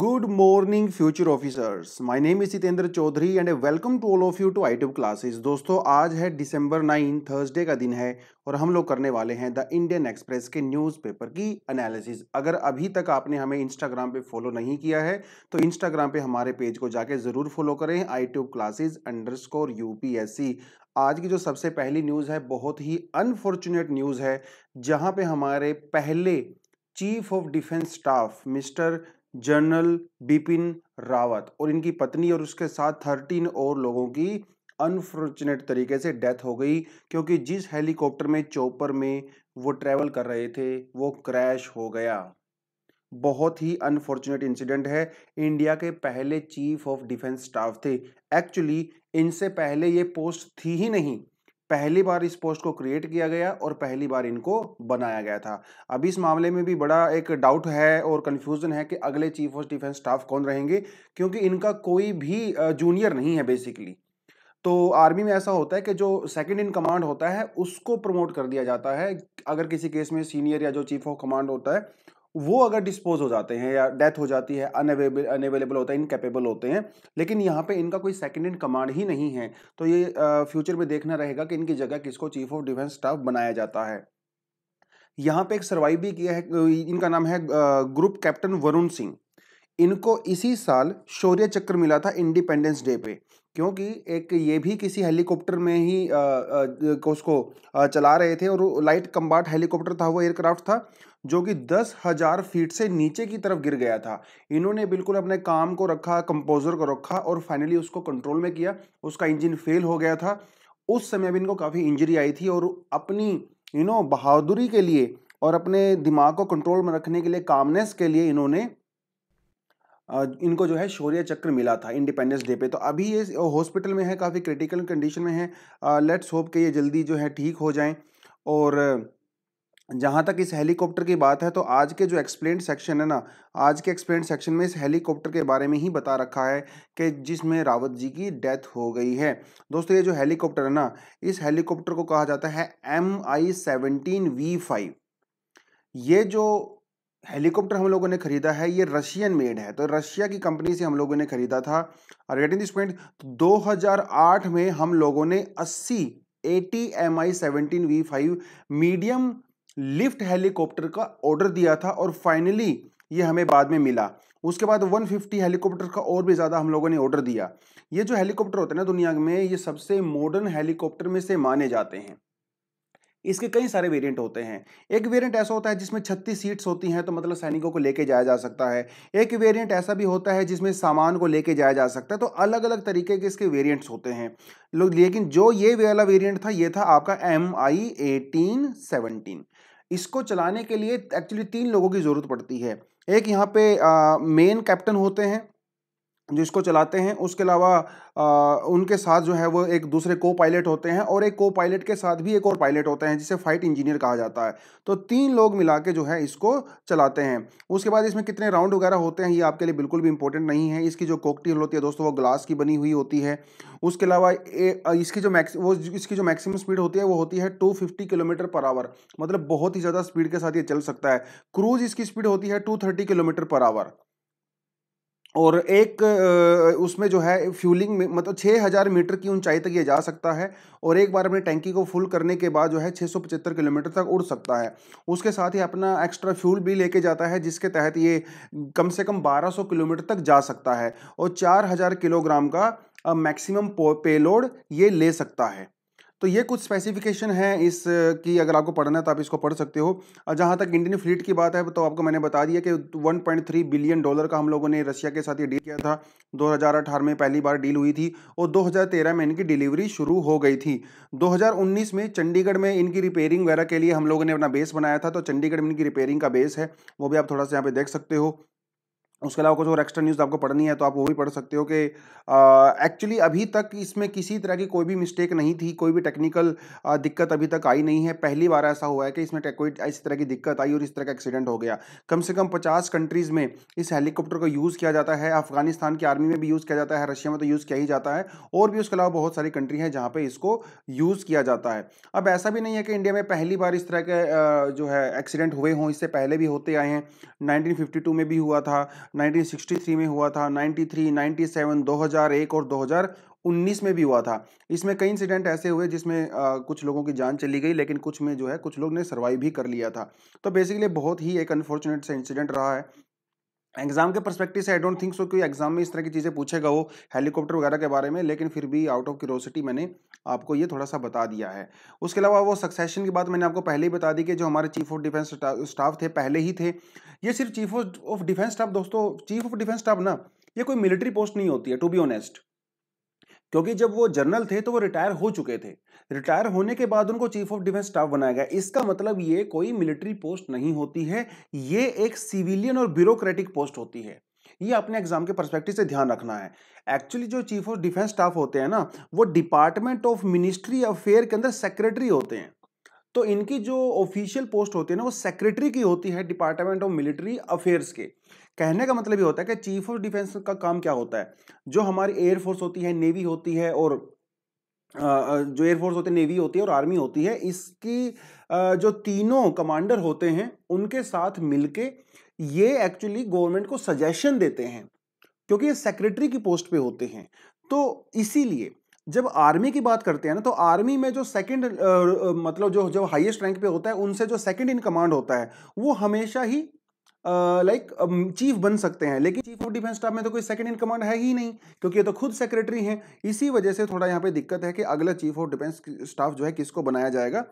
Good morning future officers. My name Chaudhary and a welcome to all of you to I iTube classes दोस्तों आज है दिसंबर nine Thursday का दिन है और हम लोग करने वाले हैं द इंडियन एक्सप्रेस के न्यूज़पेपर की एनालिसिस अगर अभी तक आपने हमें इंस्टाग्राम पे फॉलो नहीं किया है तो इंस्टाग्राम पे हमारे पेज को जाके ज़रूर फॉलो करें iTube classes underscore C आज की जो सबसे पहली न्यूज़ है बहुत ही अनफॉर्चुनेट न्यूज़ है जहाँ पे हमारे पहले chief of defence staff mister general Bipin Rawat और इनकी पत्नी और उसके साथ थर्टीन और लोगों की अनफॉर्चुनेट तरीके से डेथ हो गई क्योंकि जिस हेलीकॉप्टर में चोपर में वो ट्रैवल कर रहे थे वो क्रैश हो गया बहुत ही अनफॉर्चुनेट इंसिडेंट है इंडिया के पहले चीफ ऑफ डिफेंस स्टाफ थे एक्चुअली इनसे पहले ये पोस्ट थी ही नहीं पहली बार इस पोस्ट को क्रिएट किया गया और पहली बार इनको बनाया गया था अब इस मामले में भी बड़ा एक डाउट है और कंफ्यूजन है कि अगले चीफ ऑफ डिफेंस स्टाफ कौन रहेंगे क्योंकि इनका कोई भी जूनियर नहीं है बेसिकली तो आर्मी में ऐसा होता है कि जो सेकंड इन कमांड होता है उसको प्रमोट कर दिया जाता है अगर किसी केस में सीनियर या जो चीफ ऑफ कमांड होता है वो अगर डिस्पोज हो जाते हैं या डेथ हो जाती है अनबल अनअवेलेबल होता है इनकेपेबल होते हैं लेकिन यहाँ पे इनका कोई सेकेंड इन कमांड ही नहीं है तो ये फ्यूचर में देखना रहेगा कि इनकी जगह किसको चीफ ऑफ डिफेंस स्टाफ बनाया जाता है यहाँ पे एक सर्वाइव भी किया है इनका नाम है ग्रुप कैप्टन वरुण सिंह इनको इसी साल शौर्य चक्र मिला था इंडिपेंडेंस डे पे क्योंकि एक ये भी किसी हेलीकॉप्टर में ही उसको चला रहे थे और लाइट कम्बाट हेलीकॉप्टर था वो एयरक्राफ्ट था जो कि दस हज़ार फीट से नीचे की तरफ गिर गया था इन्होंने बिल्कुल अपने काम को रखा कंपोजर को रखा और फाइनली उसको कंट्रोल में किया उसका इंजन फेल हो गया था उस समय भी इनको काफ़ी इंजरी आई थी और अपनी यू नो बहादुरी के लिए और अपने दिमाग को कंट्रोल में रखने के लिए कामनेस के लिए इन्होंने इनको जो है शौर्य चक्र मिला था इंडिपेंडेंस डे पे तो अभी ये हॉस्पिटल में है काफ़ी क्रिटिकल कंडीशन में है लेट्स होप कि ये जल्दी जो है ठीक हो जाएं और जहाँ तक इस हेलीकॉप्टर की बात है तो आज के जो एक्सप्लेन सेक्शन है ना आज के एक्सप्लेन सेक्शन में इस हेलीकॉप्टर के बारे में ही बता रखा है कि जिसमें रावत जी की डेथ हो गई है दोस्तों ये जो हेलीकॉप्टर है ना इस हेलीकॉप्टर को कहा जाता है M I seventeen V five ये जो हेलीकॉप्टर हम लोगों ने खरीदा है ये रशियन मेड है तो रशिया की कंपनी से हम लोगों ने खरीदा था और गेटिंग दिस पॉइंट तो दो में हम लोगों ने 80 eighty M I seventeen V five medium lift helicopter का ऑर्डर दिया था और फाइनली ये हमें बाद में मिला उसके बाद 150 हेलीकॉप्टर का और भी ज़्यादा हम लोगों ने ऑर्डर दिया ये जो हेलीकॉप्टर होते हैं ना दुनिया में ये सबसे मॉडर्न हेलीकॉप्टर में से माने जाते हैं इसके कई सारे वेरिएंट होते हैं एक वेरिएंट ऐसा होता है जिसमें 36 सीट्स होती हैं तो मतलब सैनिकों को लेके जाया जा सकता है एक वेरिएंट ऐसा भी होता है जिसमें सामान को लेके जाया जा सकता है तो अलग अलग तरीके के इसके वेरिएंट्स होते हैं लेकिन जो ये वाला वेरियंट था ये था आपका एम आई एटीन सेवनटीन इसको चलाने के लिए एक्चुअली तीन लोगों की ज़रूरत पड़ती है एक यहाँ पे मेन कैप्टन होते हैं जिसको चलाते हैं उसके अलावा उनके साथ जो है वो एक दूसरे को पायलट होते हैं और एक को पायलट के साथ भी एक और पायलट होते हैं जिसे फाइट इंजीनियर कहा जाता है तो तीन लोग मिला के जो है इसको चलाते हैं उसके बाद इसमें कितने राउंड वगैरह होते हैं ये आपके लिए बिल्कुल भी इंपॉर्टेंट नहीं है इसकी जो कोकटील होती है दोस्तों वो ग्लास की बनी हुई होती है उसके अलावा इसकी जो मैक्स वो इसकी जो मैक्सिमम स्पीड होती है वो होती है टू किलोमीटर पर आवर मतलब बहुत ही ज़्यादा स्पीड के साथ ये चल सकता है क्रूज इसकी स्पीड होती है टू किलोमीटर पर आवर और एक उसमें जो है फ्यूलिंग में मतलब 6000 मीटर की ऊंचाई तक ये जा सकता है और एक बार अपनी टैंकी को फुल करने के बाद जो है छः किलोमीटर तक उड़ सकता है उसके साथ ही अपना एक्स्ट्रा फ्यूल भी लेके जाता है जिसके तहत ये कम से कम 1200 किलोमीटर तक जा सकता है और 4000 किलोग्राम का मैक्सिमम पेलोड ये ले सकता है तो ये कुछ स्पेसिफिकेशन है इस की अगर आपको पढ़ना है तो आप इसको पढ़ सकते हो और जहाँ तक इंडियन फ्लीट की बात है तो आपको मैंने बता दिया कि 1.3 बिलियन डॉलर का हम लोगों ने रशिया के साथ ये डील किया था 2018 में पहली बार डील हुई थी और 2013 में इनकी डिलीवरी शुरू हो गई थी 2019 में चंडीगढ़ में इनकी रिपेयरिंग वगैरह के लिए हम लोगों ने अपना बेस बनाया था तो चंडीगढ़ में इनकी रिपेयरिंग का बेस है वो भी आप थोड़ा सा यहाँ पर देख सकते हो उसके अलावा कुछ और एक्स्ट्रा न्यूज़ आपको पढ़नी है तो आप वो भी पढ़ सकते हो कि एक्चुअली अभी तक इसमें किसी तरह की कोई भी मिस्टेक नहीं थी कोई भी टेक्निकल दिक्कत अभी तक आई नहीं है पहली बार ऐसा हुआ है कि इसमें कोई इस तरह की दिक्कत आई और इस तरह का एक्सीडेंट हो गया कम से कम पचास कंट्रीज़ में इस हेलीकॉप्टर का यूज़ किया जाता है अफगानिस्तान की आर्मी में भी यूज़ किया जाता है रशिया में तो यूज़ किया ही जाता है और भी उसके अलावा बहुत सारी कंट्री हैं जहाँ पर इसको यूज़ किया जाता है अब ऐसा भी नहीं है कि इंडिया में पहली बार इस तरह के जो है एक्सीडेंट हुए हों इससे पहले भी होते आए हैं नाइनटीन में भी हुआ था 1963 में हुआ था 93, 97, 2001 और 2019 में भी हुआ था इसमें कई इंसिडेंट ऐसे हुए जिसमें आ, कुछ लोगों की जान चली गई लेकिन कुछ में जो है कुछ लोग ने सर्वाइव भी कर लिया था तो बेसिकली बहुत ही एक अनफॉर्चुनेट सा इंसिडेंट रहा है एग्जाम के परस्पेक्टिव से आई डोंट थिंक सो कि एग्जाम में इस तरह की चीज़ें पूछेगा वो हेलीकॉप्टर वगैरह के बारे में लेकिन फिर भी आउट ऑफ क्यूरोसिटी मैंने आपको ये थोड़ा सा बता दिया है उसके अलावा वो सक्सेशन की बात मैंने आपको पहले ही बता दी कि जो हमारे चीफ ऑफ डिफेंस स्टाफ थे पहले ही थे ये सिर्फ चीफ ऑफ डिफेंस स्टाफ दोस्तों चीफ ऑफ डिफेंस स्टाफ ना ये कोई मिलिट्री पोस्ट नहीं होती है टू बी ऑनेस्ट क्योंकि जब वो जनरल थे तो वो रिटायर हो चुके थे रिटायर होने के बाद उनको चीफ ऑफ डिफेंस स्टाफ बनाया गया इसका मतलब ये कोई मिलिट्री पोस्ट नहीं होती है ये एक सिविलियन और ब्यूरोक्रेटिक पोस्ट होती है ये अपने एग्जाम के परस्पेक्टिव से ध्यान रखना है एक्चुअली जो चीफ ऑफ डिफेंस स्टाफ होते हैं ना वो डिपार्टमेंट ऑफ मिनिस्ट्री अफेयर के अंदर सेक्रेटरी होते हैं तो इनकी जो ऑफिशियल पोस्ट होती है ना वो सेक्रेटरी की होती है डिपार्टमेंट ऑफ मिलिट्री अफेयर्स के कहने का मतलब ये होता है कि चीफ ऑफ डिफेंस का काम क्या होता है जो हमारी एयरफोर्स होती है नेवी होती है और जो एयरफोर्स होती है नेवी होती है और आर्मी होती है इसकी जो तीनों कमांडर होते हैं उनके साथ मिलके ये एक्चुअली गवर्नमेंट को सजेशन देते हैं क्योंकि ये सेक्रेटरी की पोस्ट पे होते हैं तो इसीलिए जब आर्मी की बात करते हैं ना तो आर्मी में जो सेकंड मतलब जो जब हाईएस्ट रैंक पे होता है उनसे जो सेकंड इन कमांड होता है वो हमेशा ही लाइक चीफ बन सकते हैं लेकिन चीफ ऑफ डिफेंस स्टाफ में तो कोई सेकंड इन कमांड है ही नहीं क्योंकि ये तो खुद सेक्रेटरी हैं इसी वजह से थोड़ा यहाँ पे दिक्कत है कि अगला चीफ ऑफ डिफेंस स्टाफ जो है किसको बनाया जाएगा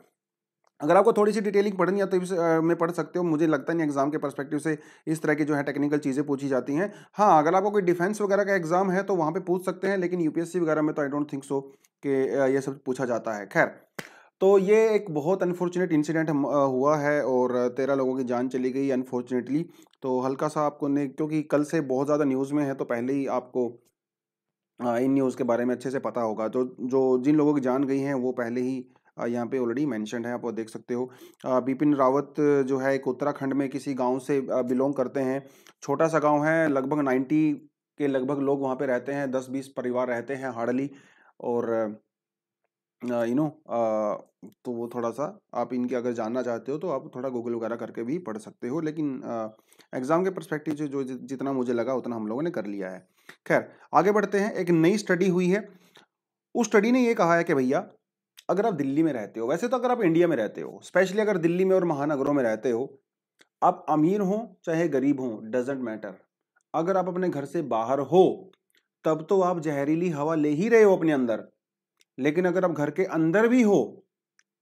अगर आपको थोड़ी सी डिटेलिंग पढ़नी है तो इस में पढ़ सकते हो मुझे लगता नहीं एग्जाम के परस्पेक्टिव से इस तरह की जो है टेक्निकल चीज़ें पूछी जाती हैं हाँ अगर आपको कोई डिफेंस वगैरह का एग्जाम है तो वहाँ पे पूछ सकते हैं लेकिन यूपीएससी वगैरह में तो आई डोंट थिंक सो कि ये सब पूछा जाता है खैर तो ये एक बहुत अनफॉर्चुनेट इंसिडेंट हुआ है और तेरह लोगों की जान चली गई अनफॉर्चुनेटली तो हल्का सा आपको ने क्योंकि कल से बहुत ज़्यादा न्यूज़ में है तो पहले ही आपको इन न्यूज़ के बारे में अच्छे से पता होगा तो जो जिन लोगों की जान गई हैं वो पहले ही यहाँ पे ऑलरेडी मैंशन है आप देख सकते हो बिपिन रावत जो है एक उत्तराखंड में किसी गांव से बिलोंग करते हैं छोटा सा गांव है लगभग नाइन्टी के लगभग लोग वहाँ पे रहते हैं दस बीस परिवार रहते हैं हार्डली और यू नो तो वो थोड़ा सा आप इनके अगर जानना चाहते हो तो आप थोड़ा गूगल वगैरह करके भी पढ़ सकते हो लेकिन एग्ज़ाम के परस्पेक्टिव से जो जितना मुझे लगा उतना हम लोगों ने कर लिया है खैर आगे बढ़ते हैं एक नई स्टडी हुई है उस स्टडी ने ये कहा है कि भैया अगर आप दिल्ली में रहते हो वैसे तो अगर आप इंडिया में रहते हो स्पेशली अगर दिल्ली में और महानगरों में रहते हो आप अमीर हो चाहे गरीब हो डजेंट मैटर अगर आप अपने घर से बाहर हो तब तो आप जहरीली हवा ले ही रहे हो अपने अंदर लेकिन अगर आप घर के अंदर भी हो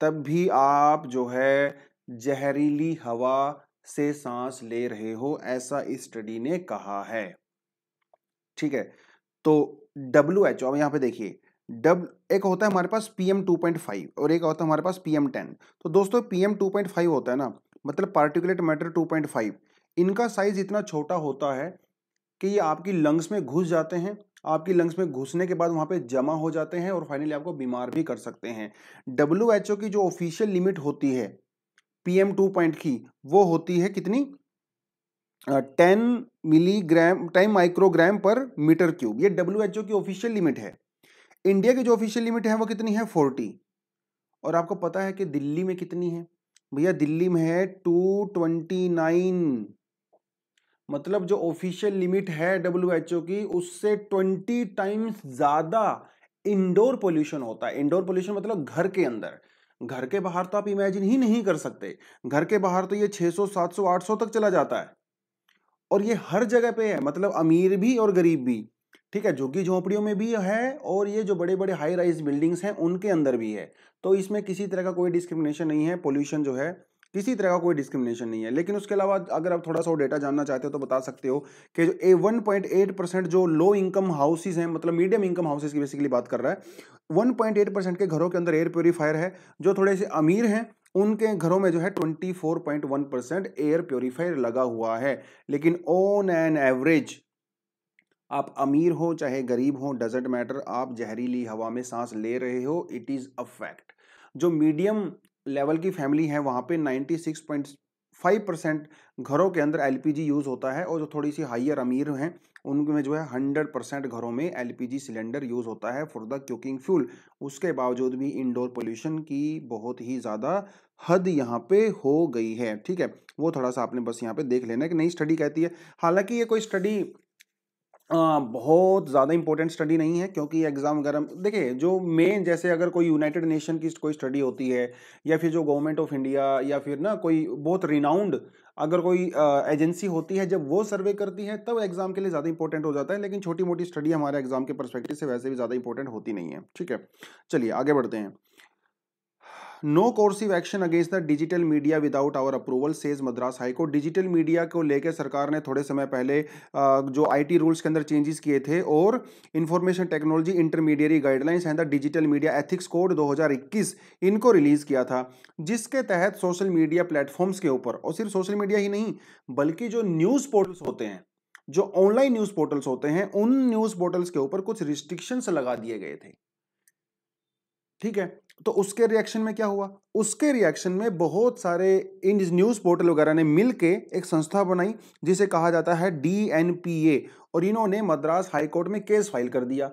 तब भी आप जो है जहरीली हवा से सांस ले रहे हो ऐसा इस स्टडी ने कहा है ठीक है तो डब्ल्यू एच अब यहां पे देखिए डब एक होता है हमारे पास P M two point five और एक होता है हमारे पास पी एम टेन तो दोस्तों P M two point five होता है ना मतलब particulate matter two point five इनका साइज इतना छोटा होता है कि ये आपकी लंग्स में घुस जाते हैं आपकी लंग्स में घुसने के बाद वहाँ पे जमा हो जाते हैं और फाइनली आपको बीमार भी कर सकते हैं डब्ल्यू की जो ऑफिशियल लिमिट होती है पीएम टू पॉइंट की वो होती है कितनी ten milligram ten microgram per metre cube ये डब्ल्यू की ऑफिशियल लिमिट है इंडिया की जो ऑफिशियल लिमिट है वो कितनी है फोर्टी और आपको पता है कि दिल्ली में कितनी है भैया दिल्ली में है टू ट्वेंटी नाइन मतलब जो ऑफिशियल लिमिट है डब्ल्यू की उससे ट्वेंटी टाइम्स ज़्यादा इंडोर पोल्यूशन होता है इंडोर पोल्यूशन मतलब घर के अंदर घर के बाहर तो आप इमेजिन ही नहीं कर सकते घर के बाहर तो ये 600, 700, 800 तक चला जाता है और ये हर जगह पे है मतलब अमीर भी और गरीब भी ठीक है झुग्गी झोंपड़ियों में भी है और ये जो बड़े बड़े हाई राइज बिल्डिंग्स हैं उनके अंदर भी है तो इसमें किसी तरह का कोई डिस्क्रिमिनेशन नहीं है पोल्यूशन जो है किसी तरह का कोई डिस्क्रिमिनेशन नहीं है लेकिन उसके अलावा अगर आप थोड़ा सा डेटा जानना चाहते हो तो बता सकते हो कि जो a one point eight percent जो लो इनकम हाउसेज हैं मतलब मीडियम इनकम हाउसेज की बेसिकली बात कर रहा है वन पॉइंट एट परसेंट के घरों के अंदर एयर प्योरीफायर है जो थोड़े से अमीर हैं उनके घरों में जो है twenty four point one percent air purifier लगा हुआ है लेकिन ऑन एन एवरेज आप अमीर हो चाहे गरीब हो डजेंट मैटर आप जहरीली हवा में सांस ले रहे हो इट इज़ अ फैक्ट जो मीडियम लेवल की फैमिली है वहाँ पे 96.5 परसेंट घरों के अंदर एलपीजी यूज़ होता है और जो थोड़ी सी हाइयर अमीर हैं उनमें जो है 100 परसेंट घरों में एलपीजी सिलेंडर यूज़ होता है फॉर द कुकिंग फ्यूल उसके बावजूद भी इंडोर पोल्यूशन की बहुत ही ज़्यादा हद यहाँ पे हो गई है ठीक है वो थोड़ा सा आपने बस यहाँ पे देख लेना कि नई स्टडी कहती है हालांकि ये कोई स्टडी आ, बहुत ज़्यादा इंपॉर्टेंट स्टडी नहीं है क्योंकि एग्ज़ाम वगैरह देखिए जो मेन जैसे अगर कोई यूनाइटेड नेशन की कोई स्टडी होती है या फिर जो गवर्नमेंट ऑफ इंडिया या फिर ना कोई बहुत रिनाउंड अगर कोई एजेंसी होती है जब वो सर्वे करती है तब एग्ज़ाम के लिए ज़्यादा इंपॉर्टेंट हो जाता है लेकिन छोटी मोटी स्टडी हमारे एग्ज़ाम के परस्पेक्टिव से वैसे भी ज़्यादा इंपॉर्टेंट होती नहीं है ठीक है चलिए आगे बढ़ते हैं no coercive action against the digital media without our approval says Madras high court digital media को लेकर सरकार ने थोड़े समय पहले जो आईटी रूल्स के अंदर चेंजेस किए थे और information technology intermediary guidelines and the digital media ethics code 2021 इनको रिलीज किया था जिसके तहत सोशल मीडिया प्लेटफॉर्म्स के ऊपर और सिर्फ सोशल मीडिया ही नहीं बल्कि जो न्यूज़ पोर्टल्स होते हैं जो ऑनलाइन न्यूज़ पोर्टल्स होते हैं उन न्यूज़ पोर्टल्स के ऊपर कुछ रिस्ट्रिक्शंस लगा दिए गए थे ठीक है तो उसके रिएक्शन में क्या हुआ उसके रिएक्शन में बहुत सारे इन न्यूज़ पोर्टल वगैरह ने मिल एक संस्था बनाई जिसे कहा जाता है डी और इन्होंने मद्रास हाईकोर्ट में केस फाइल कर दिया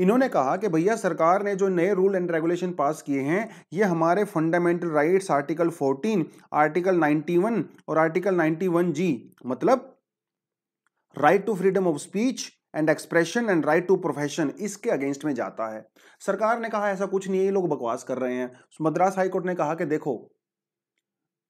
इन्होंने कहा कि भैया सरकार ने जो नए रूल एंड रेगुलेशन पास किए हैं ये हमारे फंडामेंटल राइट्स आर्टिकल 14, आर्टिकल 91 और आर्टिकल 91 जी मतलब right to freedom of speech and expression and right to profession इसके अगेंस्ट में जाता है सरकार ने कहा ऐसा कुछ नहीं है ये लोग बकवास कर रहे हैं मद्रास हाईकोर्ट ने कहा कि देखो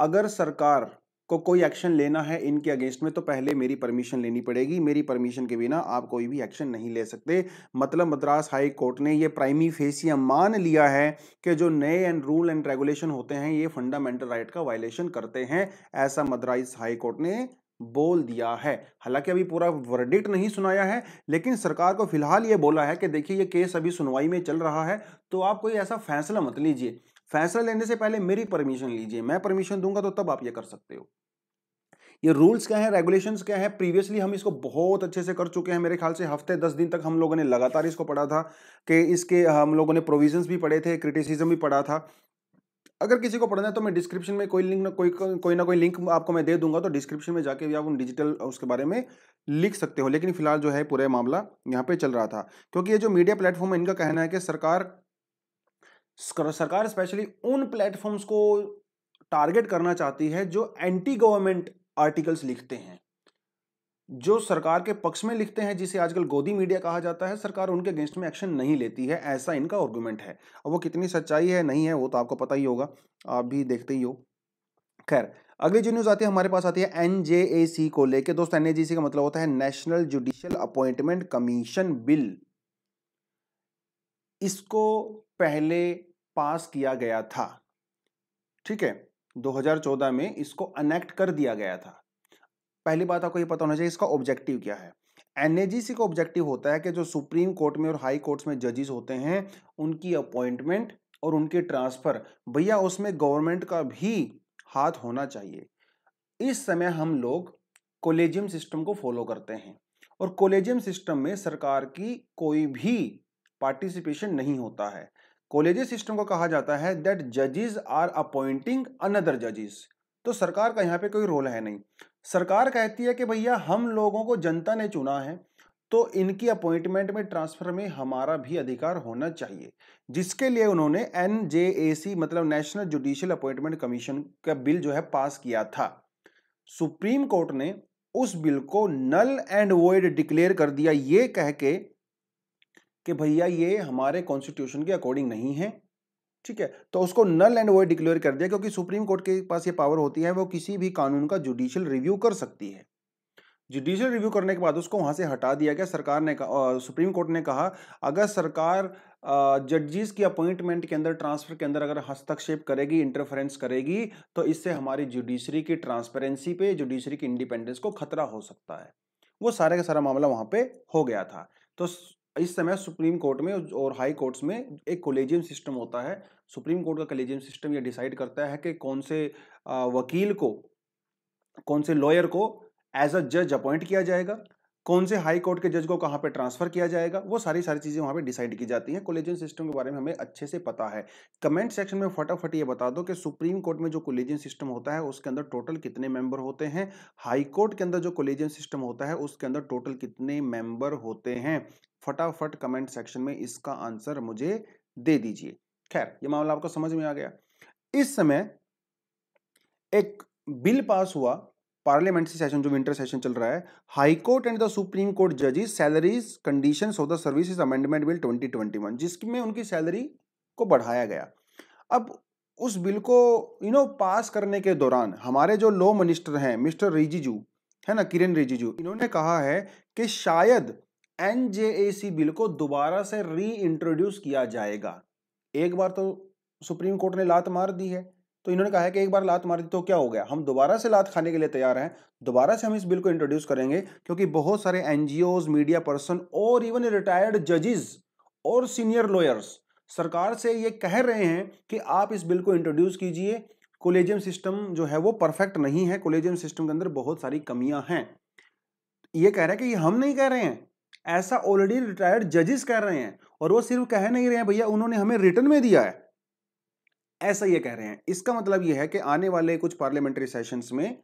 अगर सरकार को कोई एक्शन लेना है इनके अगेंस्ट में तो पहले मेरी परमिशन लेनी पड़ेगी मेरी परमिशन के बिना आप कोई भी एक्शन नहीं ले सकते मतलब मद्रास हाई कोर्ट ने ये प्राइमी फेसिया मान लिया है कि जो नए एंड रूल एंड रेगुलेशन होते हैं ये फंडामेंटल राइट का वायलेशन करते हैं ऐसा मद्रास हाई कोर्ट ने बोल दिया है हालांकि अभी पूरा वर्डिक्ट नहीं सुनाया है लेकिन सरकार को फिलहाल ये बोला है कि देखिए ये केस अभी सुनवाई में चल रहा है तो आप कोई ऐसा फैसला मत लीजिए फैसला लेने से पहले मेरी परमिशन लीजिए मैं परमिशन दूंगा तो तब आप ये कर सकते हो ये रूल्स क्या है रेगुलेशंस क्या है प्रीवियसली हम इसको बहुत अच्छे से कर चुके हैं मेरे ख्याल से हफ्ते दस दिन तक हम लोगों ने लगातार इसको पढ़ा था कि इसके हम लोगों ने प्रोविजंस भी पढ़े थे क्रिटिसिज्म भी पढ़ा था अगर किसी को पढ़ना है तो मैं डिस्क्रिप्शन में कोई लिंक ना कोई कोई ना कोई लिंक आपको मैं दे दूंगा तो डिस्क्रिप्शन में जाके भी आप उन डिजिटल उसके बारे में लिख सकते हो लेकिन फिलहाल जो है पूरा मामला यहाँ पे चल रहा था क्योंकि ये जो मीडिया प्लेटफॉर्म है इनका कहना है कि सरकार सरकार स्पेशली उन प्लेटफॉर्म्स को टारगेट करना चाहती है जो एंटी गवर्नमेंट आर्टिकल्स लिखते हैं जो सरकार के पक्ष में लिखते हैं जिसे आजकल गोदी मीडिया कहा जाता है सरकार उनके अगेंस्ट में एक्शन नहीं लेती है ऐसा इनका आर्गूमेंट है अब वो कितनी सच्चाई है नहीं है वो तो आपको पता ही होगा आप भी देखते ही हो खैर अगली जो न्यूज़ आती है हमारे पास आती है एन को लेकर दोस्त एन का मतलब होता है national judicial appointment commission bill इसको पहले पास किया गया था ठीक है 2014 में इसको अनेक्ट कर दिया गया था पहली बात आपको ये पता होना चाहिए इसका ऑब्जेक्टिव क्या है एनएजीसी का ऑब्जेक्टिव होता है कि जो सुप्रीम कोर्ट में और हाई कोर्ट्स में जजेस होते हैं उनकी अपॉइंटमेंट और उनके ट्रांसफ़र भैया उसमें गवर्नमेंट का भी हाथ होना चाहिए इस समय हम लोग कोलेजियम सिस्टम को फॉलो करते हैं और कोलेजियम सिस्टम में सरकार की कोई भी पार्टिसिपेशन नहीं होता है कोलेजियम सिस्टम को कहा जाता है दैट जजेस आर अपॉइंटिंग अनदर जजेस तो सरकार का यहाँ पे कोई रोल है नहीं सरकार कहती है कि भैया हम लोगों को जनता ने चुना है तो इनकी अपॉइंटमेंट में ट्रांसफर में हमारा भी अधिकार होना चाहिए जिसके लिए उन्होंने एन मतलब नेशनल जुडिशियल अपॉइंटमेंट कमीशन का बिल जो है पास किया था सुप्रीम कोर्ट ने उस बिल को नल एंड वोइड डिक्लेयर कर दिया ये कह के कि भैया ये हमारे कॉन्स्टिट्यूशन के अकॉर्डिंग नहीं है ठीक है तो उसको नल एंड वॉइड डिक्लेयर कर दिया क्योंकि सुप्रीम कोर्ट के पास ये पावर होती है वो किसी भी कानून का जुडिशियल रिव्यू कर सकती है जुडिशियल रिव्यू करने के बाद उसको वहाँ से हटा दिया गया सरकार ने कहा सुप्रीम कोर्ट ने कहा अगर सरकार जजेस की अपॉइंटमेंट के अंदर ट्रांसफर के अंदर अगर हस्तक्षेप करेगी इंटरफेरेंस करेगी तो इससे हमारी जुडिशरी की ट्रांसपेरेंसी पे जुडिशरी की इंडिपेंडेंस को खतरा हो सकता है वो सारे का सारा मामला वहाँ पे हो गया था तो इस समय सुप्रीम कोर्ट में और हाई कोर्ट्स में एक कोलेजियम सिस्टम होता है सुप्रीम कोर्ट का कोलेजियम सिस्टम यह डिसाइड करता है कि कौन से वकील को कौन से लॉयर को एज अ जज अपॉइंट किया जाएगा कौन से हाई कोर्ट के जज को कहाँ पे ट्रांसफर किया जाएगा वो सारी सारी चीज़ें वहाँ पे डिसाइड की जाती हैं कोलेजियन सिस्टम के बारे में हमें अच्छे से पता है कमेंट सेक्शन में फटाफट ये बता दो कि सुप्रीम कोर्ट में जो कोलेजियन सिस्टम होता है उसके अंदर टोटल कितने मेंबर होते हैं हाई कोर्ट के अंदर जो कोलेजियन सिस्टम होता है उसके अंदर टोटल कितने मेंबर होते हैं फटाफट कमेंट सेक्शन में इसका आंसर मुझे दे दीजिए खैर ये मामला आपको समझ में आ गया इस समय एक बिल पास हुआ पार्लियामेंट्री सेशन जो विंटर सेशन चल रहा है high court and the supreme court जजेस salaries condition of the services amendment bill 2021 जिसमें उनकी सैलरी को बढ़ाया गया अब उस बिल को यू नो पास करने के दौरान हमारे जो लॉ मिनिस्टर हैं मिस्टर रिजिजू है ना किरण रिजिजू इन्होंने कहा है कि शायद एन बिल को दोबारा से री इंट्रोड्यूस किया जाएगा एक बार तो सुप्रीम कोर्ट ने लात मार दी है तो इन्होंने कहा है कि एक बार लात मार दी तो क्या हो गया हम दोबारा से लात खाने के लिए तैयार हैं दोबारा से हम इस बिल को इंट्रोड्यूस करेंगे क्योंकि बहुत सारे एनजीओ मीडिया पर्सन और इवन रिटायर्ड जजेस और सीनियर लॉयर्स सरकार से ये कह रहे हैं कि आप इस बिल को इंट्रोड्यूस कीजिए कोलेजियम सिस्टम जो है वो परफेक्ट नहीं है कोलेजियम सिस्टम के अंदर बहुत सारी कमियां हैं ये कह रहे हैं कि ये हम नहीं कह रहे हैं ऐसा ऑलरेडी रिटायर्ड जजेस कह रहे हैं और वो सिर्फ कह नहीं रहे हैं भैया उन्होंने हमें रिटर्न में दिया है ऐसा ये कह रहे हैं इसका मतलब ये है कि आने वाले कुछ पार्लियामेंट्री सेशंस में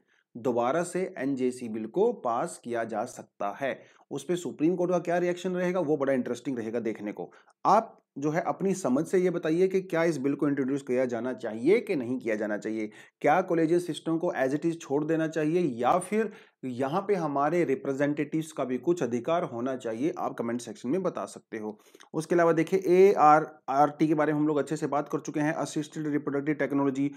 दोबारा से एनजेसी बिल को पास किया जा सकता है उस पर सुप्रीम कोर्ट का क्या रिएक्शन रहेगा वो बड़ा इंटरेस्टिंग रहेगा देखने को आप जो है अपनी समझ से ये बताइए कि क्या इस बिल को इंट्रोड्यूस किया जाना चाहिए कि नहीं किया जाना चाहिए क्या कॉलेजेस सिस्टम को एज इट इज़ छोड़ देना चाहिए या फिर यहाँ पे हमारे रिप्रेजेंटेटिव्स का भी कुछ अधिकार होना चाहिए आप कमेंट सेक्शन में बता सकते हो उसके अलावा देखिए ए आर आर टी के बारे में हम लोग अच्छे से बात कर चुके हैं असिस्टेड रिप्रोडक्टिव टेक्नोलॉजी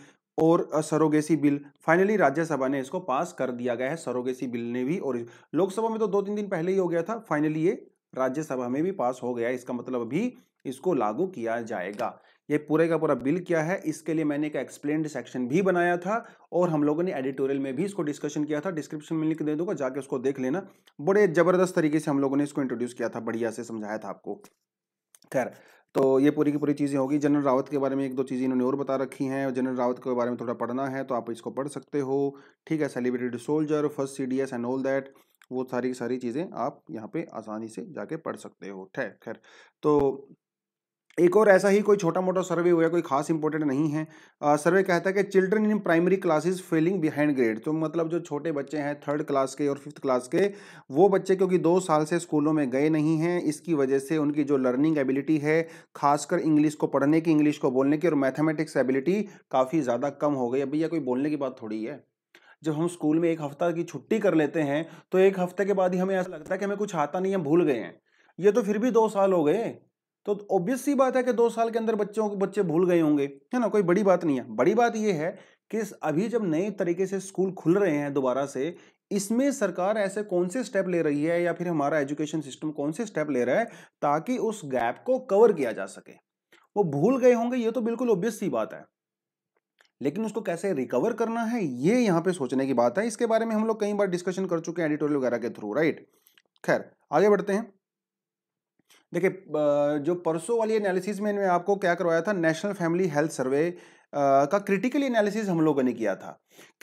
और सरोगेसी बिल फाइनली राज्यसभा ने इसको पास कर दिया गया है सरोगेसी बिल ने भी और लोकसभा में तो दो तीन दिन पहले ही हो गया था फाइनली ये राज्यसभा में भी पास हो गया इसका मतलब भी इसको लागू किया जाएगा ये पूरे का पूरा बिल क्या है इसके लिए मैंने एक एक्सप्लेन सेक्शन भी बनाया था और हम लोगों ने एडिटोरियल में भी इसको डिस्कशन किया था डिस्क्रिप्शन में लिंक दे दूंगा जाके उसको देख लेना बड़े ज़बरदस्त तरीके से हम लोगों ने इसको इंट्रोड्यूस किया था बढ़िया से समझाया था आपको खैर तो ये पूरी की पूरी चीज़ें होगी जनरल रावत के बारे में एक दो चीज़ें इन्होंने और बता रखी हैं जनरल रावत के बारे में थोड़ा पढ़ना है तो आप इसको पढ़ सकते हो ठीक है celebrated soldier first C D S and all that वो सारी सारी चीज़ें आप यहाँ पे आसानी से जाके पढ़ सकते हो ठीक खैर तो एक और ऐसा ही कोई छोटा मोटा सर्वे हुआ कोई खास इंपॉर्टेंट नहीं है आ, सर्वे कहता है कि children in primary classes failing behind grade तो मतलब जो छोटे बच्चे हैं थर्ड क्लास के और फिफ्थ क्लास के वो बच्चे क्योंकि दो साल से स्कूलों में गए नहीं हैं इसकी वजह से उनकी जो लर्निंग एबिलिटी है खासकर इंग्लिश को पढ़ने की इंग्लिश को बोलने की और मैथमेटिक्स एबिलिटी काफ़ी ज़्यादा कम हो गई अभी यह कोई बोलने की बात थोड़ी है जब हम स्कूल में एक हफ्ता की छुट्टी कर लेते हैं तो एक हफ्ते के बाद ही हमें ऐसा लगता है कि हमें कुछ आता नहीं हम भूल गए हैं ये तो फिर भी दो साल हो गए तो ऑब्वियस सी बात है कि दो साल के अंदर बच्चों बच्चे भूल गए होंगे है ना कोई बड़ी बात नहीं है बड़ी बात यह है कि अभी जब नए तरीके से स्कूल खुल रहे हैं दोबारा से इसमें सरकार ऐसे कौन से स्टेप ले रही है या फिर हमारा एजुकेशन सिस्टम कौन से स्टेप ले रहा है ताकि उस गैप को कवर किया जा सके वो भूल गए होंगे ये तो बिल्कुल ऑब्वियस सी बात है लेकिन उसको कैसे रिकवर करना है ये यहाँ पे सोचने की बात है इसके बारे में हम लोग कई बार डिस्कशन कर चुके हैं एडिटोरियल वगैरह के थ्रू राइट खैर आगे बढ़ते हैं देखिए जो परसों वाली एनालिसिस में आपको क्या करवाया था नेशनल फैमिली हेल्थ सर्वे का क्रिटिकली एनालिसिस हम लोगों ने किया था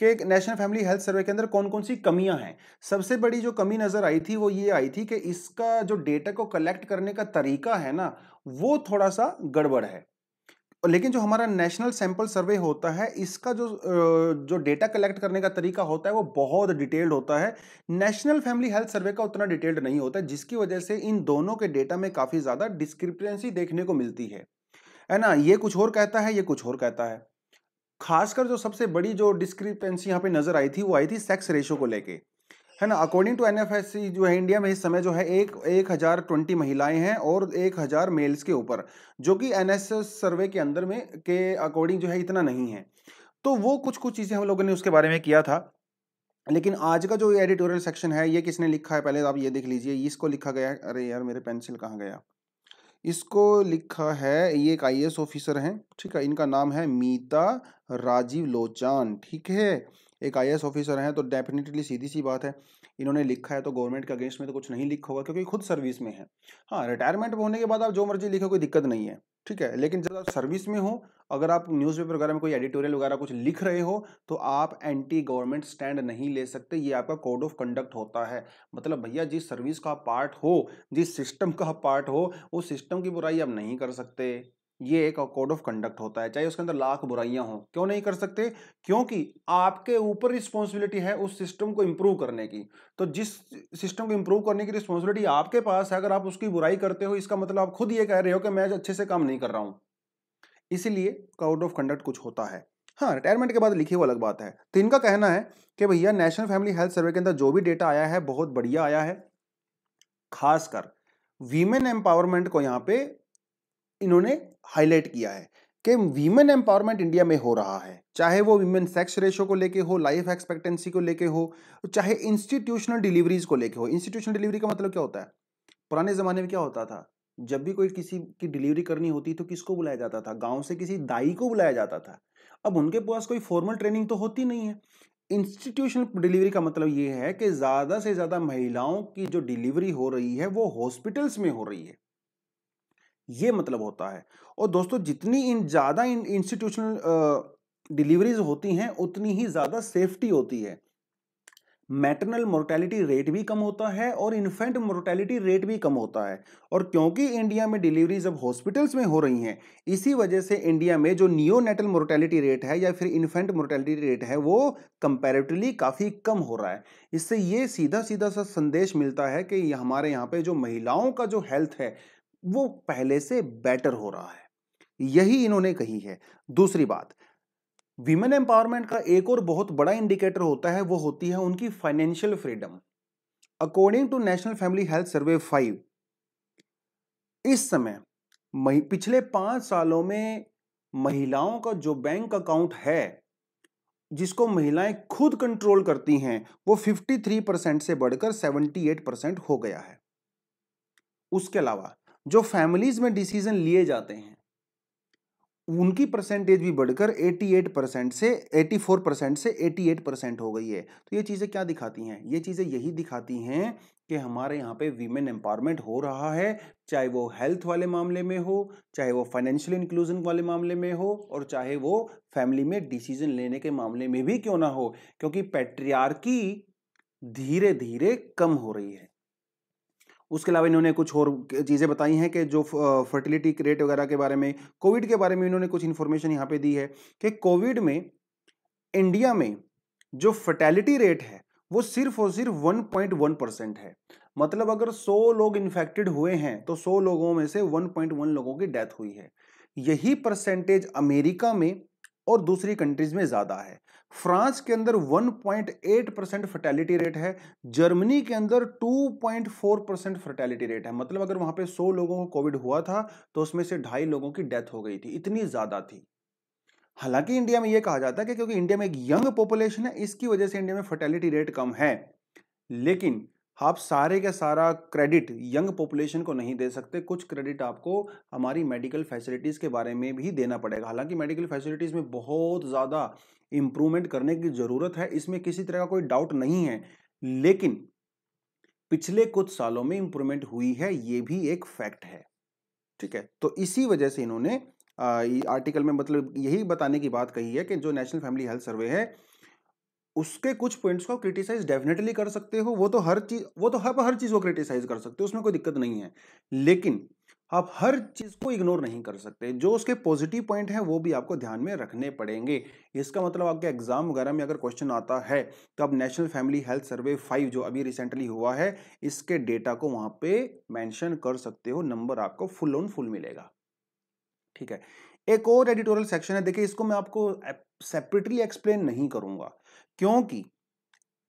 कि नेशनल फैमिली हेल्थ सर्वे के अंदर कौन कौन सी कमियां हैं सबसे बड़ी जो कमी नज़र आई थी वो ये आई थी कि इसका जो डेटा को कलेक्ट करने का तरीका है ना वो थोड़ा सा गड़बड़ है लेकिन जो हमारा नेशनल सैंपल सर्वे होता है इसका जो जो डेटा कलेक्ट करने का तरीका होता है वो बहुत डिटेल्ड होता है नेशनल फैमिली हेल्थ सर्वे का उतना डिटेल्ड नहीं होता है जिसकी वजह से इन दोनों के डेटा में काफ़ी ज़्यादा डिस्क्रिप्टेंसी देखने को मिलती है है ना ये कुछ और कहता है ये कुछ और कहता है खासकर जो सबसे बड़ी जो डिस्क्रिपेंसी यहाँ पे नज़र आई थी वो आई थी सेक्स रेशो को लेके है ना अकॉर्डिंग टू एन जो है इंडिया में इस समय जो है एक एक हज़ार ट्वेंटी महिलाएं हैं और एक हज़ार मेल्स के ऊपर जो कि एन सर्वे के अंदर में के अकॉर्डिंग जो है इतना नहीं है तो वो कुछ कुछ चीज़ें हम लोगों ने उसके बारे में किया था लेकिन आज का जो एडिटोरियल सेक्शन है ये किसने लिखा है पहले आप ये देख लीजिए इसको लिखा गया है अरे यार मेरे पेंसिल कहाँ गया इसको लिखा है ये एक आई ऑफिसर हैं ठीक है इनका नाम है मीता राजीव लोचान ठीक है एक आई ऑफिसर हैं तो डेफिनेटली सीधी सी बात है इन्होंने लिखा है तो गवर्नमेंट के अगेंस्ट में तो कुछ नहीं लिखा होगा क्योंकि खुद सर्विस में है हाँ रिटायरमेंट होने के बाद आप जो मर्जी लिखो कोई दिक्कत नहीं है ठीक है लेकिन जब आप सर्विस में हो अगर आप न्यूज़पेपर वगैरह में कोई एडिटोरियल वगैरह कुछ लिख रहे हो तो आप एंटी गवर्नमेंट स्टैंड नहीं ले सकते ये आपका कोड ऑफ कंडक्ट होता है मतलब भैया जिस सर्विस का पार्ट हो जिस सिस्टम का पार्ट हो उस सिस्टम की बुराई आप नहीं कर सकते ये एक कोड ऑफ कंडक्ट होता है चाहे उसके अंदर लाख बुराइयां हो क्यों नहीं कर सकते क्योंकि आपके ऊपर रिस्पॉन्सिबिलिटी है उस सिस्टम को इम्प्रूव करने की तो जिस सिस्टम को इम्प्रूव करने की रिस्पॉन्सिबिलिटी आपके पास है अगर आप उसकी बुराई करते हो इसका मतलब आप खुद ये कह रहे हो कि मैं अच्छे से काम नहीं कर रहा हूं इसीलिए कोड ऑफ कंडक्ट कुछ होता है हाँ रिटायरमेंट के बाद लिखी हुआ अलग बात है तो इनका कहना है कि भैया नेशनल फैमिली हेल्थ सर्वे के अंदर जो भी डेटा आया है बहुत बढ़िया आया है खासकर वीमेन एम्पावरमेंट को यहाँ पे इन्होंने हाईलाइट किया है कि वीमेन एम्पावरमेंट इंडिया में हो रहा है चाहे वो वीमेन सेक्स रेशो को लेके हो लाइफ एक्सपेक्टेंसी को लेके हो चाहे इंस्टीट्यूशनल डिलीवरीज को लेके हो इंस्टीट्यूशनल डिलीवरी का मतलब क्या होता है पुराने ज़माने में क्या होता था जब भी कोई किसी की डिलीवरी करनी होती तो किसको बुलाया जाता था गांव से किसी दाई को बुलाया जाता था अब उनके पास कोई फॉर्मल ट्रेनिंग तो होती नहीं है इंस्टीट्यूशनल डिलीवरी का मतलब ये है कि ज़्यादा से ज़्यादा महिलाओं की जो डिलीवरी हो रही है वो हॉस्पिटल्स में हो रही है ये मतलब होता है और दोस्तों जितनी इन ज़्यादा इंस्टीट्यूशनल डिलीवरीज होती हैं उतनी ही ज़्यादा सेफ्टी होती है मैटरनल मोर्टेलिटी रेट भी कम होता है और इन्फेंट मोर्टेलिटी रेट भी कम होता है और क्योंकि इंडिया में डिलीवरी अब हॉस्पिटल्स में हो रही हैं इसी वजह से इंडिया में जो नेटल मोर्टेलिटी रेट है या फिर इन्फेंट मोर्टेलिटी रेट है वो कंपेरेटिवली काफ़ी कम हो रहा है इससे ये सीधा सीधा सा संदेश मिलता है कि हमारे यहाँ पे जो महिलाओं का जो हेल्थ है वो पहले से बेटर हो रहा है यही इन्होंने कही है दूसरी बात वीमेन एम्पावरमेंट का एक और बहुत बड़ा इंडिकेटर होता है वो होती है उनकी financial freedom according to national family health survey five इस समय पिछले पांच सालों में महिलाओं का जो बैंक अकाउंट है जिसको महिलाएं खुद कंट्रोल करती हैं वो 53 परसेंट से बढ़कर 78 परसेंट हो गया है उसके अलावा जो फैमिलीज में डिसीजन लिए जाते हैं उनकी परसेंटेज भी बढ़कर 88 परसेंट से 84 परसेंट से 88 परसेंट हो गई है तो ये चीज़ें क्या दिखाती हैं ये चीज़ें यही दिखाती हैं कि हमारे यहाँ पे वीमेन एम्पावरमेंट हो रहा है चाहे वो हेल्थ वाले मामले में हो चाहे वो फाइनेंशियल इंक्लूजन वाले मामले में हो और चाहे वो फैमिली में डिसीजन लेने के मामले में भी क्यों ना हो क्योंकि पैट्रियार्की धीरे धीरे कम हो रही है उसके अलावा इन्होंने कुछ और चीज़ें बताई हैं कि जो फर्टिलिटी रेट वगैरह के बारे में कोविड के बारे में इन्होंने कुछ इन्फॉर्मेशन यहाँ पे दी है कि कोविड में इंडिया में जो फर्टेलिटी रेट है वो सिर्फ और सिर्फ 1.1 परसेंट है मतलब अगर 100 लोग इन्फेक्टेड हुए हैं तो 100 लोगों में से 1.1 लोगों की डेथ हुई है यही परसेंटेज अमेरिका में और दूसरी कंट्रीज में ज़्यादा है फ्रांस के अंदर 1.8 परसेंट फर्टेलिटी रेट है जर्मनी के अंदर 2.4 परसेंट फर्टेलिटी रेट है मतलब अगर वहां पे 100 लोगों को कोविड हुआ था तो उसमें से ढाई लोगों की डेथ हो गई थी इतनी ज़्यादा थी हालांकि इंडिया में यह कहा जाता है कि क्योंकि इंडिया में एक यंग पॉपुलेशन है इसकी वजह से इंडिया में फर्टेलिटी रेट कम है लेकिन आप सारे का सारा क्रेडिट यंग पॉपुलेशन को नहीं दे सकते कुछ क्रेडिट आपको हमारी मेडिकल फैसिलिटीज़ के बारे में भी देना पड़ेगा हालांकि मेडिकल फैसिलिटीज़ में बहुत ज़्यादा इंप्रूवमेंट करने की ज़रूरत है इसमें किसी तरह का कोई डाउट नहीं है लेकिन पिछले कुछ सालों में इंप्रूवमेंट हुई है ये भी एक फैक्ट है ठीक है तो इसी वजह से इन्होंने आ, आर्टिकल में मतलब यही बताने की बात कही है कि जो नेशनल फैमिली हेल्थ सर्वे है उसके कुछ पॉइंट्स को क्रिटिसाइज डेफिनेटली कर सकते हो वो तो हर चीज़ वो तो हर हर चीज़ को क्रिटिसाइज कर सकते हो उसमें कोई दिक्कत नहीं है लेकिन आप हर चीज़ को इग्नोर नहीं कर सकते जो उसके पॉजिटिव पॉइंट है वो भी आपको ध्यान में रखने पड़ेंगे इसका मतलब आपके एग्जाम वगैरह में अगर क्वेश्चन आता है तो आप national family health survey five जो अभी रिसेंटली हुआ है इसके डेटा को वहां पे मेंशन कर सकते हो नंबर आपको फुल ऑन फुल मिलेगा ठीक है एक और एडिटोरियल सेक्शन है देखिए इसको मैं आपको सेपरेटली एक्सप्लेन नहीं करूंगा क्योंकि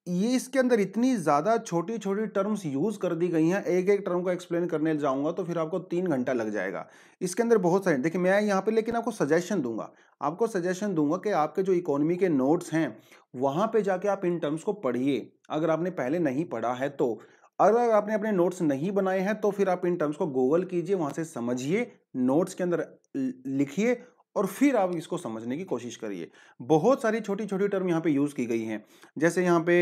ये इसके अंदर इतनी ज़्यादा छोटी छोटी टर्म्स यूज़ कर दी गई हैं एक एक टर्म को एक्सप्लेन करने जाऊंगा तो फिर आपको तीन घंटा लग जाएगा इसके अंदर बहुत सारे देखिए मैं यहाँ पे लेकिन आपको सजेशन दूंगा आपको सजेशन दूंगा कि आपके जो इकोनॉमी के नोट्स हैं वहाँ पे जाके आप इन टर्म्स को पढ़िए अगर आपने पहले नहीं पढ़ा है तो अगर आपने अपने नोट्स नहीं बनाए हैं तो फिर आप इन टर्म्स को गूगल कीजिए वहाँ से समझिए नोट्स के अंदर लिखिए और फिर आप इसको समझने की कोशिश करिए बहुत सारी छोटी छोटी टर्म यहाँ पे यूज़ की गई हैं जैसे यहाँ पे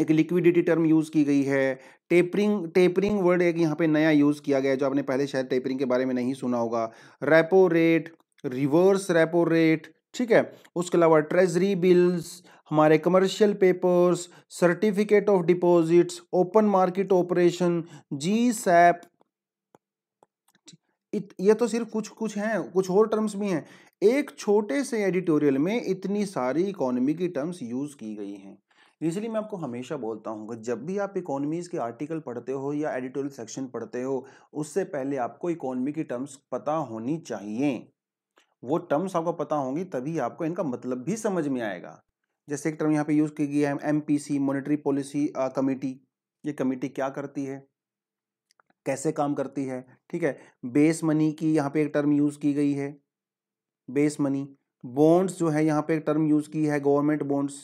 एक लिक्विडिटी टर्म यूज़ की गई है टेपरिंग टेपरिंग वर्ड एक यहाँ पे नया यूज़ किया गया है जो आपने पहले शायद टेपरिंग के बारे में नहीं सुना होगा repo rate reverse repo rate ठीक है उसके अलावा ट्रेजरी बिल्स हमारे commercial papers certificate of deposits open market operation G SAP इत, ये तो सिर्फ कुछ कुछ हैं कुछ और टर्म्स भी हैं एक छोटे से एडिटोरियल में इतनी सारी इकोनॉमी की टर्म्स यूज़ की गई हैं इसलिए मैं आपको हमेशा बोलता हूँ कि जब भी आप इकोनॉमीज़ के आर्टिकल पढ़ते हो या एडिटोरियल सेक्शन पढ़ते हो उससे पहले आपको इकोनॉमी की टर्म्स पता होनी चाहिए वो टर्म्स आपको पता होंगी तभी आपको इनका मतलब भी समझ में आएगा जैसे एक टर्म यहाँ पे यूज़ की गई है M P C monetary policy committee ये कमेटी क्या करती है कैसे काम करती है ठीक है बेस मनी की यहाँ पे एक टर्म यूज़ की गई है बेस मनी बॉन्ड्स जो है यहाँ पे एक टर्म यूज़ की है government bonds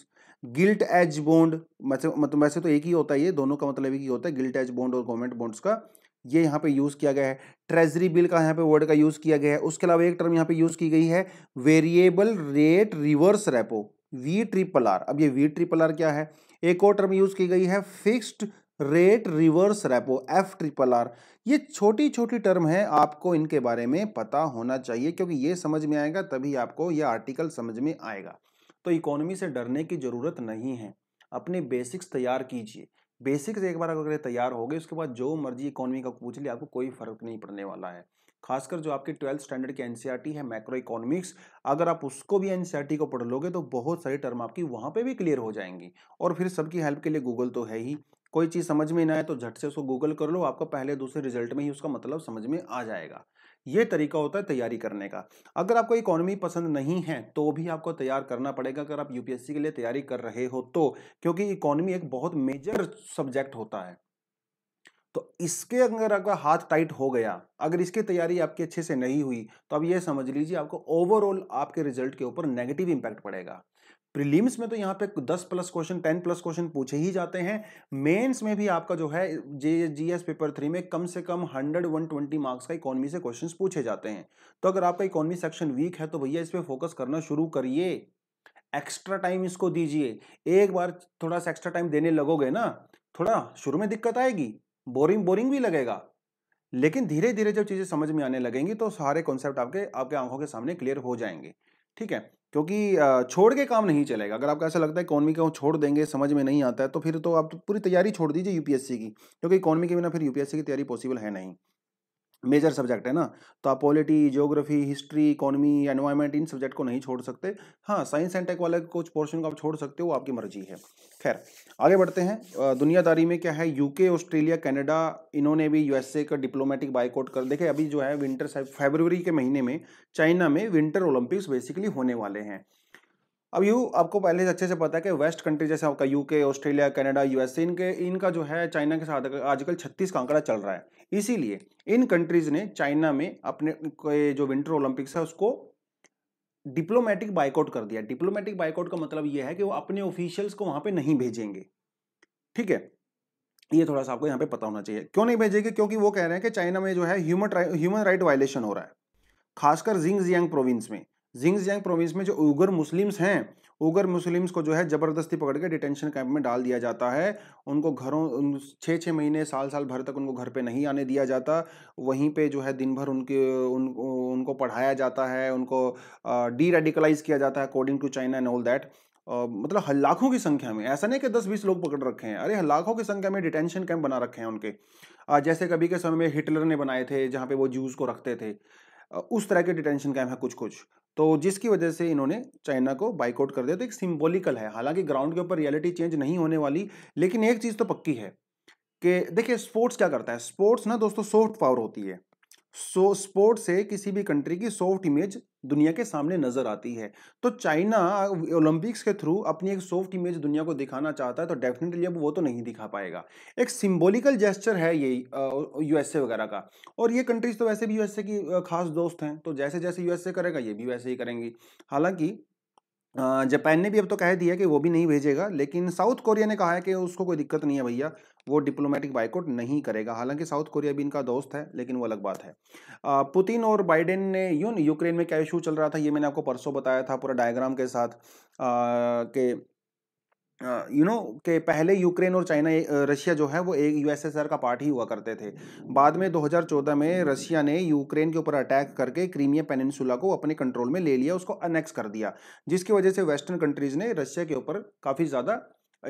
gilt edge bond मतलब वैसे तो एक ही होता है ये दोनों का मतलब एक ही होता है गिल्ट एज बॉन्ड और गवर्नमेंट बॉन्ड्स का ये यहाँ पे यूज़ किया गया है ट्रेजरी बिल का यहाँ पे वर्ड का यूज़ किया गया है उसके अलावा एक टर्म यहाँ पे यूज़ की गई है variable rate reverse repo V triple R अब ये वी ट्रिपल आर क्या है एक और टर्म यूज़ की गई है fixed rate reverse repo F triple R ये छोटी छोटी टर्म है आपको इनके बारे में पता होना चाहिए क्योंकि ये समझ में आएगा तभी आपको ये आर्टिकल समझ में आएगा तो इकोनॉमी से डरने की ज़रूरत नहीं है अपने बेसिक्स तैयार कीजिए बेसिक्स एक बार अगर तैयार हो गए उसके बाद जो मर्जी इकोनॉमी का पूछ लिया आपको कोई फर्क नहीं पड़ने वाला है खासकर जो आपके ट्वेल्थ स्टैंडर्ड की एनसीईआरटी है मैक्रो इकोनॉमिक्स अगर आप उसको भी एनसीईआरटी को पढ़ लोगे तो बहुत सारी टर्म आपकी वहाँ पे भी क्लियर हो जाएंगी और फिर सबकी हेल्प के लिए गूगल तो है ही कोई चीज़ समझ में ना आए तो झट से उसको गूगल कर लो आपको पहले दूसरे रिजल्ट में ही उसका मतलब समझ में आ जाएगा ये तरीका होता है तैयारी करने का अगर आपको इकोनॉमी पसंद नहीं है तो भी आपको तैयार करना पड़ेगा अगर आप यूपीएससी के लिए तैयारी कर रहे हो तो क्योंकि इकोनॉमी एक बहुत मेजर सब्जेक्ट होता है तो इसके अगर आपका हाथ टाइट हो गया अगर इसकी तैयारी आपकी अच्छे से नहीं हुई तो अब यह समझ लीजिए आपको ओवरऑल आपके रिजल्ट के ऊपर नेगेटिव इंपैक्ट पड़ेगा प्रीलिम्स में तो यहाँ पे दस plus question ten plus question पूछे ही जाते हैं मेंस में भी आपका जो है J G S paper three में कम से कम हंड्रेड वन ट्वेंटी मार्क्स का इकोनॉमी से क्वेश्चन पूछे जाते हैं तो अगर आपका इकोनॉमी सेक्शन वीक है तो भैया इस पर फोकस करना शुरू करिए एक्स्ट्रा टाइम इसको दीजिए एक बार थोड़ा सा एक्स्ट्रा टाइम देने लगोगे ना थोड़ा शुरू में दिक्कत आएगी बोरिंग बोरिंग भी लगेगा लेकिन धीरे धीरे जब चीज़ें समझ में आने लगेंगी तो सारे कॉन्सेप्ट आपके आपके आंखों के सामने क्लियर हो जाएंगे ठीक है क्योंकि छोड़ के काम नहीं चलेगा अगर आपको ऐसा लगता है इकोनॉमी को छोड़ देंगे समझ में नहीं आता है तो फिर तो आप पूरी तैयारी छोड़ दीजिए यूपीएससी की क्योंकि इकोनॉमी के बिना फिर यूपीएससी की तैयारी पॉसिबल है नहीं मेजर सब्जेक्ट है ना तो आप polity geography history economy environment इन सब्जेक्ट को नहीं छोड़ सकते हाँ साइंस एंड टेक वाले कुछ पोर्शन को आप छोड़ सकते हो आपकी मर्जी है खैर आगे बढ़ते हैं दुनियादारी में क्या है यूके ऑस्ट्रेलिया कनाडा इन्होंने भी यूएसए का डिप्लोमेटिक बाइकआउट कर देखे अभी जो है विंटर फेबरवरी के महीने में चाइना में विंटर ओलंपिक्स बेसिकली होने वाले हैं अब यू आपको पहले से अच्छे से पता है कि वेस्ट कंट्री जैसे आपका यूके ऑस्ट्रेलिया कनाडा यूएसए इनके इनका जो है चाइना के साथ आजकल छत्तीस का आंकड़ा चल रहा है इसीलिए इन कंट्रीज़ ने चाइना में अपने जो विंटर ओलंपिक्स है उसको डिप्लोमेटिक बाइकआउट कर दिया डिप्लोमेटिक बाइकआउट का मतलब यह है कि वो अपने ऑफिशियल्स को वहां पर नहीं भेजेंगे ठीक है ये थोड़ा सा आपको यहाँ पे पता होना चाहिए क्यों नहीं भेजेंगे क्योंकि वो कह रहे हैं कि चाइना में जो है ह्यूमन ह्यूमन राइट वायलेशन हो रहा है खासकर जिंग जियांग प्रोविंस में जिंग प्रोविंस में जो उगर मुस्लिम्स हैं उगर मुस्लिम्स को जो है ज़बरदस्ती पकड़ के डिटेंशन कैंप में डाल दिया जाता है उनको घरों छः छः महीने साल साल भर तक उनको घर पे नहीं आने दिया जाता वहीं पे जो है दिन भर उनके उन उनको पढ़ाया जाता है उनको डी रेडिकलाइज किया जाता है according to China and all that मतलब लाखों की संख्या में ऐसा नहीं कि दस बीस लोग पकड़ रखे हैं अरे लाखों की संख्या में डिटेंशन कैंप बना रखे हैं उनके जैसे कभी के समय में हिटलर ने बनाए थे जहाँ पे वो जूस को रखते थे उस तरह के डिटेंशन कैम्प है कुछ कुछ तो जिसकी वजह से इन्होंने चाइना को बाइकआउट कर दिया तो एक सिम्बोलिकल है हालांकि ग्राउंड के ऊपर रियलिटी चेंज नहीं होने वाली लेकिन एक चीज़ तो पक्की है कि देखिए स्पोर्ट्स क्या करता है स्पोर्ट्स ना दोस्तों सॉफ्ट पावर होती है सो स्पोर्ट से किसी भी कंट्री की सॉफ्ट इमेज दुनिया के सामने नजर आती है तो चाइना ओलंपिक्स के थ्रू अपनी एक सॉफ्ट इमेज दुनिया को दिखाना चाहता है तो डेफिनेटली अब वो तो नहीं दिखा पाएगा एक सिंबॉलिकल जेस्चर है ये यूएसए वगैरह का और ये कंट्रीज तो वैसे भी यूएसए की खास दोस्त हैं तो जैसे जैसे यूएसए करेगा ये भी वैसे ही करेंगी हालांकि जापान ने भी अब तो कह दिया कि वो भी नहीं भेजेगा लेकिन साउथ कोरिया ने कहा है कि उसको कोई दिक्कत नहीं है भैया वो डिप्लोमेटिक बाइकआउट नहीं करेगा हालांकि साउथ कोरिया भी इनका दोस्त है लेकिन वो अलग बात है पुतिन और बाइडेन ने यून यूक्रेन में क्या इशू चल रहा था ये मैंने आपको परसों बताया था पूरा डायग्राम के साथ के यू नो के पहले यूक्रेन और चाइना रशिया जो है वो एक यूएसएसआर का पार्ट ही हुआ करते थे बाद में 2014 में रशिया ने यूक्रेन के ऊपर अटैक करके क्रीमिया पेनिनसुला को अपने कंट्रोल में ले लिया उसको अनेक्स कर दिया जिसकी वजह से वेस्टर्न कंट्रीज़ ने रशिया के ऊपर काफ़ी ज़्यादा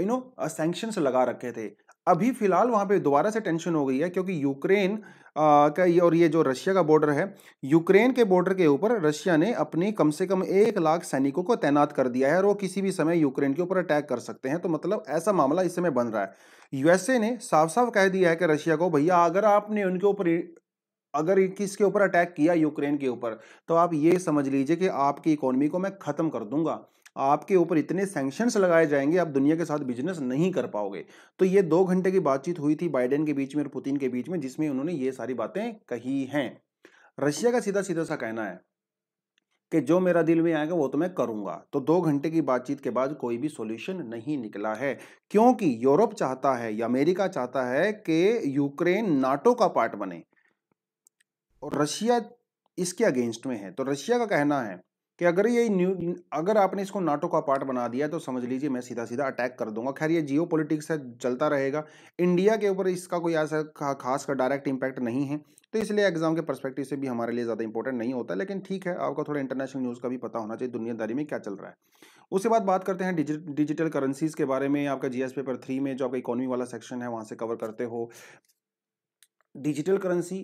यू नो सेंक्शंस लगा रखे थे अभी फिलहाल वहाँ पे दोबारा से टेंशन हो गई है क्योंकि यूक्रेन का ये और ये जो रशिया का बॉर्डर है यूक्रेन के बॉर्डर के ऊपर रशिया ने अपनी कम से कम एक लाख सैनिकों को तैनात कर दिया है और वो किसी भी समय यूक्रेन के ऊपर अटैक कर सकते हैं तो मतलब ऐसा मामला इस समय बन रहा है यूएसए ने साफ साफ कह दिया है कि रशिया को भैया अगर आपने उनके ऊपर अगर किसके ऊपर अटैक किया यूक्रेन के ऊपर तो आप ये समझ लीजिए कि आपकी इकोनॉमी को मैं ख़त्म कर दूंगा आपके ऊपर इतने सेंक्शंस लगाए जाएंगे आप दुनिया के साथ बिजनेस नहीं कर पाओगे तो ये दो घंटे की बातचीत हुई थी बाइडेन के बीच में और पुतिन के बीच में जिसमें उन्होंने ये सारी बातें कही हैं रशिया का सीधा सीधा सा कहना है कि जो मेरा दिल में आएगा वो तो मैं करूंगा तो दो घंटे की बातचीत के बाद कोई भी सॉल्यूशन नहीं निकला है क्योंकि यूरोप चाहता है या अमेरिका चाहता है कि यूक्रेन नाटो का पार्ट बने और रशिया इसके अगेंस्ट में है तो रशिया का कहना है कि अगर ये न्यू अगर आपने इसको नाटो का पार्ट बना दिया तो समझ लीजिए मैं सीधा सीधा अटैक कर दूंगा खैर ये जियो पॉलिटिक्स है चलता रहेगा इंडिया के ऊपर इसका कोई ऐसा खास का डायरेक्ट इंपैक्ट नहीं है तो इसलिए एग्जाम के परस्पेक्टिव से भी हमारे लिए ज़्यादा इंपॉर्टेंट नहीं होता लेकिन ठीक है आपको थोड़ा इंटरनेशनल न्यूज़ का भी पता होना चाहिए दुनियादारी में क्या चल रहा है उसके बाद बात करते हैं डिजिटल करेंसीज़ के बारे में आपका जी पेपर थ्री में जो आपका इकोनॉमी वाला सेक्शन है वहाँ से कवर करते हो डिजिटल करेंसी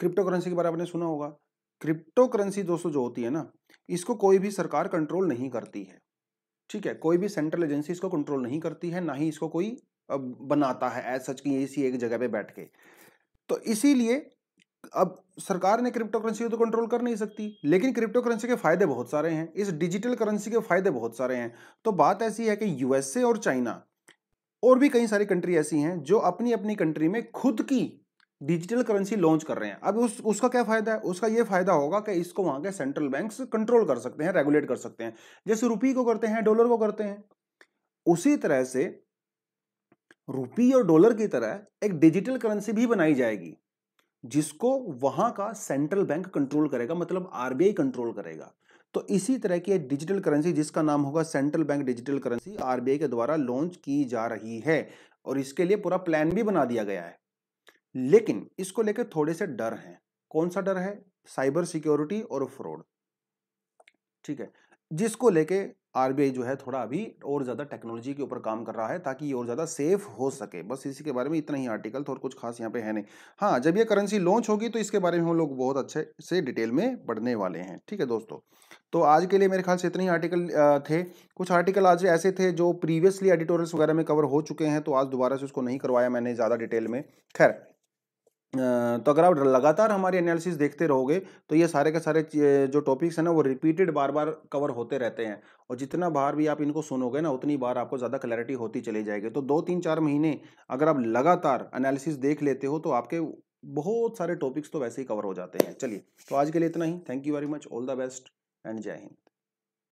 क्रिप्टो करेंसी के बारे में आपने सुना होगा क्रिप्टो करेंसी दोस्तों जो होती है ना इसको कोई भी सरकार कंट्रोल नहीं करती है ठीक है कोई भी सेंट्रल एजेंसी इसको कंट्रोल नहीं करती है ना ही इसको कोई बनाता है एज सच की इसी एक जगह पे बैठ के तो इसीलिए अब सरकार ने क्रिप्टो करेंसी को तो कंट्रोल कर नहीं सकती लेकिन क्रिप्टो करेंसी के फायदे बहुत सारे हैं इस डिजिटल करेंसी के फायदे बहुत सारे हैं तो बात ऐसी है कि यूएसए और चाइना और भी कई सारी कंट्री ऐसी हैं जो अपनी अपनी कंट्री में खुद की डिजिटल करेंसी लॉन्च कर रहे हैं अब उस उसका क्या फायदा है उसका ये फायदा होगा कि इसको वहां के सेंट्रल बैंक्स कंट्रोल कर सकते हैं रेगुलेट कर सकते हैं जैसे रुपी को करते हैं डॉलर को करते हैं उसी तरह से रुपी और डॉलर की तरह एक डिजिटल करेंसी भी बनाई जाएगी जिसको वहां का सेंट्रल बैंक कंट्रोल करेगा मतलब आरबीआई कंट्रोल करेगा तो इसी तरह की एक डिजिटल करेंसी जिसका नाम होगा central bank digital currency RBI के द्वारा लॉन्च की जा रही है और इसके लिए पूरा प्लान भी बना दिया गया है लेकिन इसको लेकर थोड़े से डर हैं कौन सा डर है साइबर सिक्योरिटी और फ्रॉड ठीक है जिसको लेके आरबीआई जो है थोड़ा अभी और ज़्यादा टेक्नोलॉजी के ऊपर काम कर रहा है ताकि ये और ज़्यादा सेफ हो सके बस इसी के बारे में इतना ही आर्टिकल तो और कुछ खास यहाँ पे है नहीं हाँ जब ये करेंसी लॉन्च होगी तो इसके बारे में हम लोग बहुत अच्छे से डिटेल में पढ़ने वाले हैं ठीक है दोस्तों तो आज के लिए मेरे ख्याल से इतने ही आर्टिकल थे कुछ आर्टिकल आज ऐसे थे जो प्रीवियसली एडिटोरियल्स वगैरह में कवर हो चुके हैं तो आज दोबारा से उसको नहीं करवाया मैंने ज़्यादा डिटेल में खैर तो अगर आप लगातार हमारी एनालिसिस देखते रहोगे तो ये सारे के सारे जो टॉपिक्स हैं ना वो रिपीटेड बार बार कवर होते रहते हैं और जितना बार भी आप इनको सुनोगे ना उतनी बार आपको ज़्यादा क्लैरिटी होती चली जाएगी तो दो तीन चार महीने अगर आप लगातार एनालिसिस देख लेते हो तो आपके बहुत सारे टॉपिक्स तो वैसे ही कवर हो जाते हैं चलिए तो आज के लिए इतना ही thank you very much all the best and Jai Hind